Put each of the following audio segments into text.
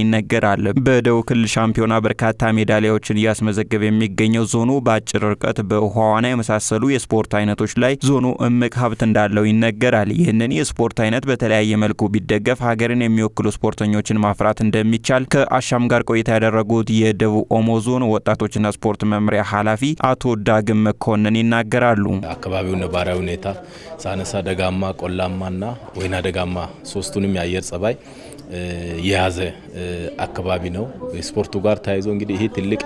ይነገራል። በደቡብ ክልል ሻምፒዮና በርካታ ሜዳሊያዎችን እያስመዘገበ የሚገኘው ዞኑ በአጭር ርቀት፣ በውሃ ዋና የመሳሰሉ የስፖርት አይነቶች ላይ ዞኑ እምቅ ሀብት እንዳለው ይነገራል። ይህንን የስፖርት አይነት በተለያየ መልኩ ቢደገፍ ሀገርን የሚወክሉ ስፖርተኞችን ማፍራት እንደሚቻል ከአሻም ጋር ቆይታ ያደረጉት የደቡብ ኦሞ ዞን ወጣቶችና ስፖርት መምሪያ ኃላፊ አቶ ዳግም መኮንን ይናገራሉ። አካባቢው ነባራዊ ሁኔታ ሳነሳ ደጋማ፣ ቆላማና ወይና ደጋማ ሶስቱንም የአየር ጸባይ የያዘ አካባቢ ነው። ስፖርቱ ጋር ተያይዞ እንግዲህ ይሄ ትልቅ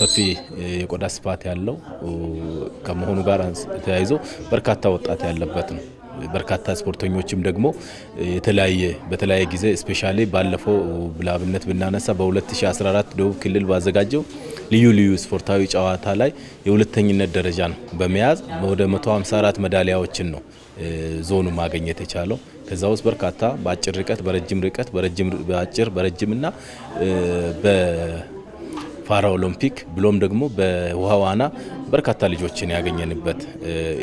ሰፊ የቆዳ ስፋት ያለው ከመሆኑ ጋር ተያይዞ በርካታ ወጣት ያለበት ነው። በርካታ ስፖርተኞችም ደግሞ የተለያየ በተለያየ ጊዜ ስፔሻሊ ባለፈው ብላብነት ብናነሳ በ2014 ደቡብ ክልል ባዘጋጀው ልዩ ልዩ ስፖርታዊ ጨዋታ ላይ የሁለተኝነት ደረጃን በመያዝ ወደ 154 መዳሊያዎችን ነው ዞኑ ማግኘት የቻለው። ከዛ ውስጥ በርካታ በአጭር ርቀት፣ በረጅም ርቀት፣ በአጭር፣ በረጅምና ፓራ ኦሎምፒክ ብሎም ደግሞ በውሃ ዋና በርካታ ልጆችን ያገኘንበት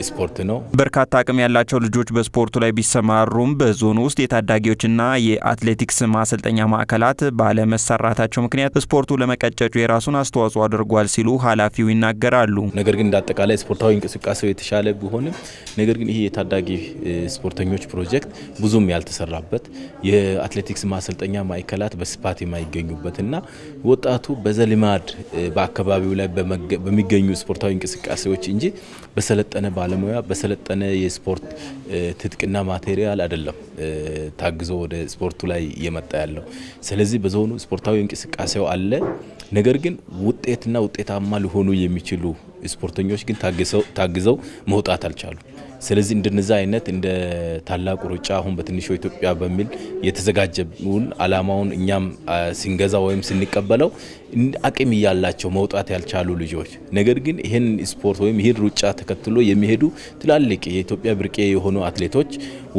ስፖርት ነው። በርካታ አቅም ያላቸው ልጆች በስፖርቱ ላይ ቢሰማሩም በዞኑ ውስጥ የታዳጊዎችና የአትሌቲክስ ማሰልጠኛ ማዕከላት ባለመሰራታቸው ምክንያት ስፖርቱ ለመቀጨጩ የራሱን አስተዋጽኦ አድርጓል ሲሉ ኃላፊው ይናገራሉ። ነገር ግን እንዳጠቃላይ ስፖርታዊ እንቅስቃሴው የተሻለ ቢሆንም ነገር ግን ይህ የታዳጊ ስፖርተኞች ፕሮጀክት ብዙም ያልተሰራበት የአትሌቲክስ ማሰልጠኛ ማዕከላት በስፋት የማይገኙበትና ወጣቱ በዘልማ ልማድ በአካባቢው ላይ በሚገኙ ስፖርታዊ እንቅስቃሴዎች እንጂ በሰለጠነ ባለሙያ በሰለጠነ የስፖርት ትጥቅና ማቴሪያል አይደለም ታግዞ ወደ ስፖርቱ ላይ እየመጣ ያለው። ስለዚህ በዞኑ ስፖርታዊ እንቅስቃሴው አለ። ነገር ግን ውጤትና ውጤታማ ሊሆኑ የሚችሉ ስፖርተኞች ግን ታግዘው መውጣት አልቻሉም። ስለዚህ እንደነዚ አይነት እንደ ታላቁ ሩጫ አሁን በትንሹ ኢትዮጵያ በሚል የተዘጋጀውን አላማውን እኛም ስንገዛ ወይም ስንቀበለው አቅም እያላቸው መውጣት ያልቻሉ ልጆች ነገር ግን ይህን ስፖርት ወይም ይህን ሩጫ ተከትሎ የሚሄዱ ትላልቅ የኢትዮጵያ ብርቄ የሆኑ አትሌቶች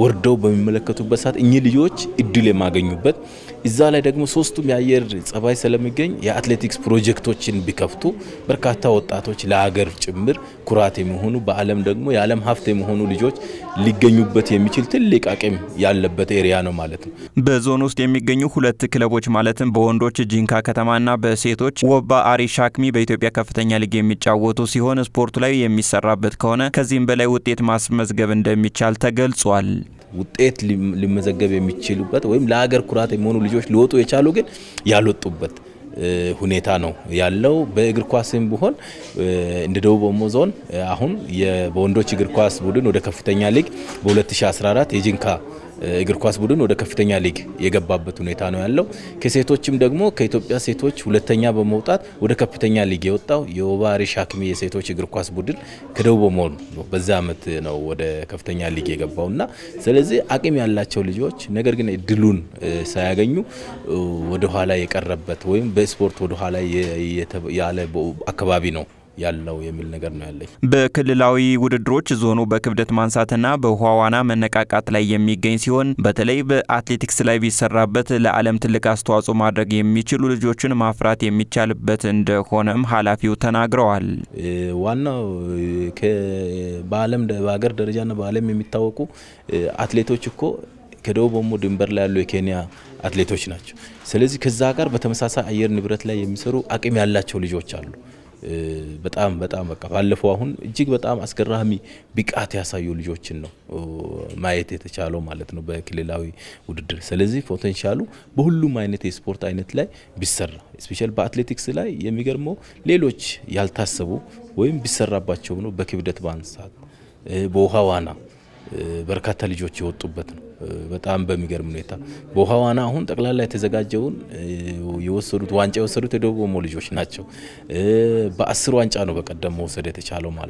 ወርደው በሚመለከቱበት ሰዓት እኚህ ልጆች እድል የማገኙበት እዛ ላይ ደግሞ ሶስቱም የአየር ጸባይ ስለሚገኝ የአትሌቲክስ ፕሮጀክቶችን ቢከፍቱ በርካታ ወጣቶች ለሀገር ጭምር ኩራት የሚሆኑ በዓለም ደግሞ የዓለም ሀብት የሚሆኑ የሆኑ ልጆች ሊገኙበት የሚችል ትልቅ አቅም ያለበት ኤሪያ ነው ማለት ነው። በዞን ውስጥ የሚገኙ ሁለት ክለቦች ማለትም በወንዶች ጂንካ ከተማና በሴቶች ወባ አሪ ሻክሚ በኢትዮጵያ ከፍተኛ ሊግ የሚጫወቱ ሲሆን ስፖርቱ ላይ የሚሰራበት ከሆነ ከዚህም በላይ ውጤት ማስመዝገብ እንደሚቻል ተገልጿል። ውጤት ሊመዘገብ የሚችሉበት ወይም ለሀገር ኩራት የሚሆኑ ልጆች ሊወጡ የቻሉ ግን ያልወጡበት ሁኔታ ነው ያለው። በእግር ኳስም ቢሆን እንደ ደቡብ ኦሞ ዞን አሁን በወንዶች እግር ኳስ ቡድን ወደ ከፍተኛ ሊግ በ2014 የጅንካ እግር ኳስ ቡድን ወደ ከፍተኛ ሊግ የገባበት ሁኔታ ነው ያለው። ከሴቶችም ደግሞ ከኢትዮጵያ ሴቶች ሁለተኛ በመውጣት ወደ ከፍተኛ ሊግ የወጣው የወባ አሪሽ የሴቶች እግር ኳስ ቡድን ከደቡብ መሆኑ ነው። በዛ ዓመት ነው ወደ ከፍተኛ ሊግ የገባው እና ስለዚህ አቅም ያላቸው ልጆች ነገር ግን እድሉን ሳያገኙ ወደኋላ የቀረበት ወይም በስፖርት ወደኋላ ያለ አካባቢ ነው ያለው የሚል ነገር ነው ያለኝ። በክልላዊ ውድድሮች ዞኑ በክብደት ማንሳትና በውሃ ዋና መነቃቃት ላይ የሚገኝ ሲሆን በተለይ በአትሌቲክስ ላይ ቢሰራበት ለዓለም ትልቅ አስተዋጽኦ ማድረግ የሚችሉ ልጆችን ማፍራት የሚቻልበት እንደሆነም ኃላፊው ተናግረዋል። ዋናው በዓለም በሀገር ደረጃና በዓለም የሚታወቁ አትሌቶች እኮ ከደቡብ ኦሞ ድንበር ላይ ያሉ የኬንያ አትሌቶች ናቸው። ስለዚህ ከዛ ጋር በተመሳሳይ አየር ንብረት ላይ የሚሰሩ አቅም ያላቸው ልጆች አሉ። በጣም በጣም በቃ ባለፈው አሁን እጅግ በጣም አስገራሚ ብቃት ያሳዩ ልጆችን ነው ማየት የተቻለው ማለት ነው በክልላዊ ውድድር። ስለዚህ ፖቴንሻሉ በሁሉም አይነት የስፖርት አይነት ላይ ቢሰራ ስፔሻል በአትሌቲክስ ላይ የሚገርመው ሌሎች ያልታሰቡ ወይም ቢሰራባቸው ነው በክብደት በአንሳት በውሃ ዋና በርካታ ልጆች የወጡበት ነው። በጣም በሚገርም ሁኔታ በውሃ ዋና አሁን ጠቅላላ የተዘጋጀውን የወሰዱት ዋንጫ የወሰዱት የደቡብ ኦሞ ልጆች ናቸው። በአስር ዋንጫ ነው በቀደም መውሰድ የተቻለው ማለት